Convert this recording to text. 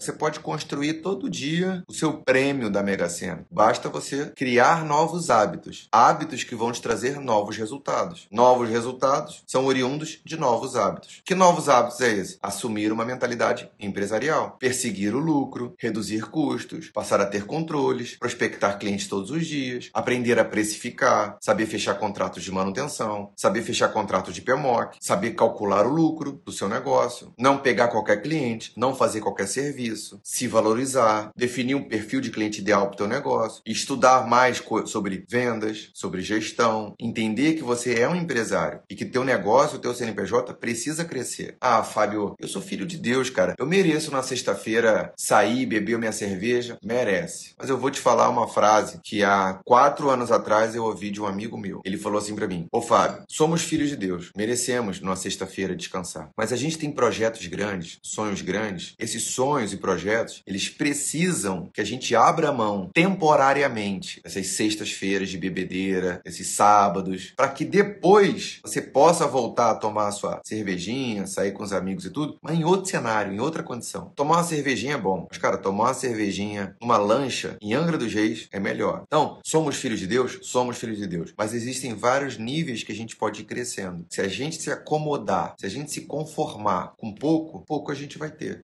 Você pode construir todo dia o seu prêmio da Mega Sena. Basta você criar novos hábitos. Hábitos que vão te trazer novos resultados. Novos resultados são oriundos de novos hábitos. Que novos hábitos é esse? Assumir uma mentalidade empresarial, perseguir o lucro, reduzir custos, passar a ter controles, prospectar clientes todos os dias, aprender a precificar, saber fechar contratos de manutenção, saber fechar contratos de PMOC, saber calcular o lucro do seu negócio, não pegar qualquer cliente, não fazer qualquer serviço serviço, se valorizar, definir um perfil de cliente ideal para o teu negócio, estudar mais sobre vendas, sobre gestão, entender que você é um empresário e que teu negócio, teu CNPJ precisa crescer. Ah, Fábio, eu sou filho de Deus, cara. Eu mereço na sexta-feira sair, beber minha cerveja, merece. Mas eu vou te falar uma frase que há quatro anos atrás eu ouvi de um amigo meu. Ele falou assim para mim: Ô Fábio, somos filhos de Deus, merecemos numa sexta-feira descansar. Mas a gente tem projetos grandes, sonhos grandes. Esses sonhos e projetos, eles precisam que a gente abra mão temporariamente essas sextas-feiras de bebedeira, esses sábados, para que depois você possa voltar a tomar a sua cervejinha, sair com os amigos e tudo, mas em outro cenário, em outra condição. Tomar uma cervejinha é bom, mas cara, tomar uma cervejinha numa lancha em Angra dos Reis é melhor. Então, somos filhos de Deus? Somos filhos de Deus. Mas existem vários níveis que a gente pode ir crescendo. Se a gente se acomodar, se a gente se conformar com pouco, pouco a gente vai ter.